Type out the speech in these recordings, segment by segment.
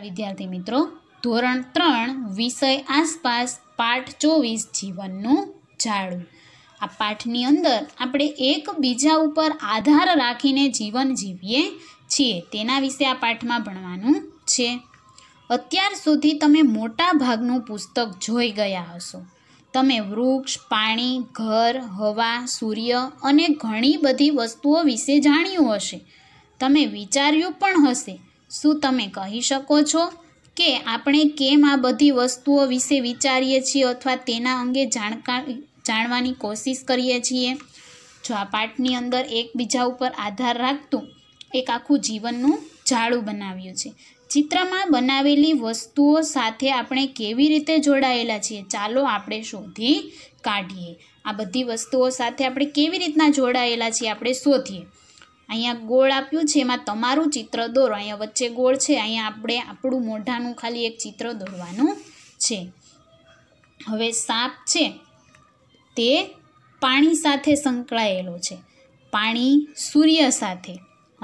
નમસ્કાર વિદ્યાર્થી મિત્રો ધોરણ ત્રણ વિષય આસપાસ પાઠ ચોવીસ જીવનનું ઝાડું આ પાઠની અંદર આપણે એકબીજા ઉપર આધાર રાખીને જીવન જીવીએ છીએ તેના વિશે આ પાઠમાં ભણવાનું છે અત્યાર સુધી તમે મોટા ભાગનું પુસ્તક જોઈ ગયા હશો તમે વૃક્ષ પાણી ઘર હવા સૂર્ય અને ઘણી બધી વસ્તુઓ વિશે જાણ્યું હશે તમે વિચાર્યું પણ હશે શું તમે કહી શકો છો કે આપણે કેમ આ બધી વસ્તુઓ વિશે વિચારીએ છીએ અથવા તેના અંગે જાણકાર જાણવાની કોશિશ કરીએ છીએ જો આ પાઠની અંદર એકબીજા ઉપર આધાર રાખતું એક આખું જીવનનું જાળું બનાવ્યું છે ચિત્રમાં બનાવેલી વસ્તુઓ સાથે આપણે કેવી રીતે જોડાયેલા છીએ ચાલો આપણે શોધી કાઢીએ આ બધી વસ્તુઓ સાથે આપણે કેવી રીતના જોડાયેલા છીએ આપણે શોધીએ અહીંયા ગોળ આપ્યું છે એમાં તમારું ચિત્ર દોરો અહીંયા વચ્ચે ગોળ છે અહીંયા આપણે આપણું મોઢાનું ખાલી એક ચિત્ર દોરવાનું છે હવે સાપ છે તે પાણી સાથે સંકળાયેલો છે પાણી સૂર્ય સાથે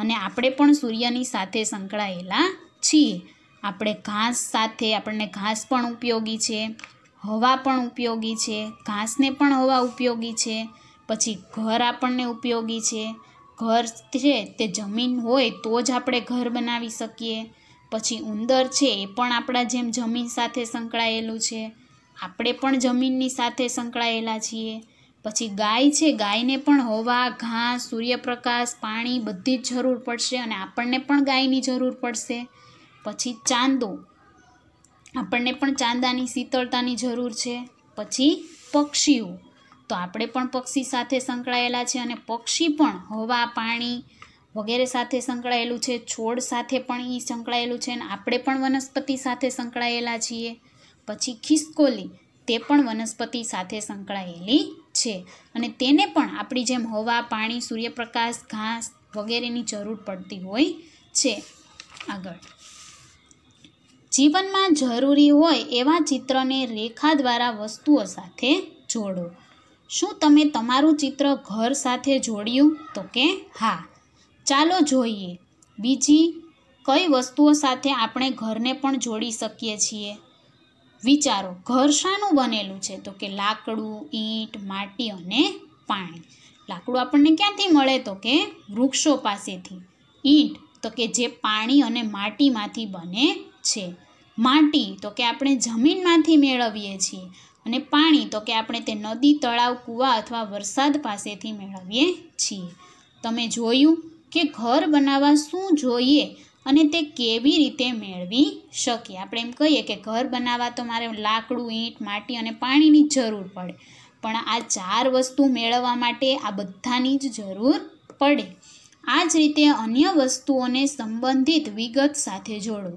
અને આપણે પણ સૂર્યની સાથે સંકળાયેલા છીએ આપણે ઘાસ સાથે આપણને ઘાસ પણ ઉપયોગી છે હવા પણ ઉપયોગી છે ઘાસને પણ હવા ઉપયોગી છે પછી ઘર આપણને ઉપયોગી છે ઘર છે તે જમીન હોય તો જ આપણે ઘર બનાવી શકીએ પછી ઉંદર છે એ પણ આપણા જેમ જમીન સાથે સંકળાયેલું છે આપણે પણ જમીનની સાથે સંકળાયેલા છીએ પછી ગાય છે ગાયને પણ હવા ઘાસ સૂર્યપ્રકાશ પાણી બધી જ જરૂર પડશે અને આપણને પણ ગાયની જરૂર પડશે પછી ચાંદો આપણને પણ ચાંદાની શીતળતાની જરૂર છે પછી પક્ષીઓ તો આપણે પણ પક્ષી સાથે સંકળાયેલા છે અને પક્ષી પણ હવા પાણી વગેરે સાથે સંકળાયેલું છે છોડ સાથે પણ એ સંકળાયેલું છે અને આપણે પણ વનસ્પતિ સાથે સંકળાયેલા છીએ પછી ખિસકોલી તે પણ વનસ્પતિ સાથે સંકળાયેલી છે અને તેને પણ આપણી જેમ હવા પાણી સૂર્યપ્રકાશ ઘાસ વગેરેની જરૂર પડતી હોય છે આગળ જીવનમાં જરૂરી હોય એવા ચિત્રને રેખા દ્વારા વસ્તુઓ સાથે જોડો શું તમે તમારું ચિત્ર ઘર સાથે જોડ્યું તો કે હા ચાલો જોઈએ બીજી કઈ વસ્તુઓ સાથે આપણે ઘરને પણ જોડી શકીએ છીએ વિચારો ઘર શાનું બનેલું છે તો કે લાકડું ઈંટ માટી અને પાણી લાકડું આપણને ક્યાંથી મળે તો કે વૃક્ષો પાસેથી ઈંટ તો કે જે પાણી અને માટીમાંથી બને છે માટી તો કે આપણે જમીનમાંથી મેળવીએ છીએ અને પાણી તો કે આપણે તે નદી તળાવ કૂવા અથવા વરસાદ પાસેથી મેળવીએ છીએ તમે જોયું કે ઘર બનાવવા શું જોઈએ અને તે કેવી રીતે મેળવી શકીએ આપણે એમ કહીએ કે ઘર બનાવવા તો મારે લાકડું ઈંટ માટી અને પાણીની જરૂર પડે પણ આ ચાર વસ્તુ મેળવવા માટે આ બધાની જ જરૂર પડે આ જ રીતે અન્ય વસ્તુઓને સંબંધિત વિગત સાથે જોડો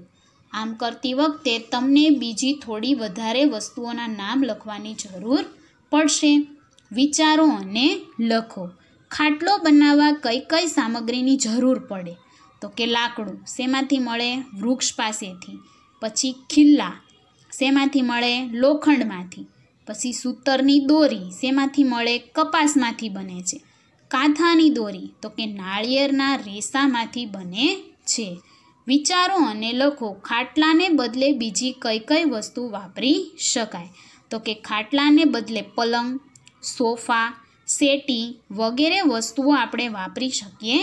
આમ કરતી વખતે તમને બીજી થોડી વધારે વસ્તુઓના નામ લખવાની જરૂર પડશે વિચારો અને લખો ખાટલો બનાવવા કઈ કઈ સામગ્રીની જરૂર પડે તો કે લાકડું શેમાંથી મળે વૃક્ષ પાસેથી પછી ખિલ્લા શેમાંથી મળે લોખંડમાંથી પછી સૂતરની દોરી શેમાંથી મળે કપાસમાંથી બને છે કાંથાની દોરી તો કે નાળિયેરના રેસામાંથી બને છે વિચારો અને લખો ખાટલાને બદલે બીજી કઈ કઈ વસ્તુ વાપરી શકાય તો કે ખાટલાને બદલે પલંગ સોફા સેટી વગેરે વસ્તુઓ આપણે વાપરી શકીએ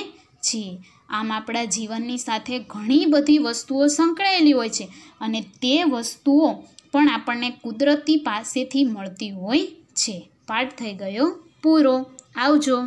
છીએ આમ આપણા જીવનની સાથે ઘણી બધી વસ્તુઓ સંકળાયેલી હોય છે અને તે વસ્તુઓ પણ આપણને કુદરતી પાસેથી મળતી હોય છે પાઠ થઈ ગયો પૂરો આવજો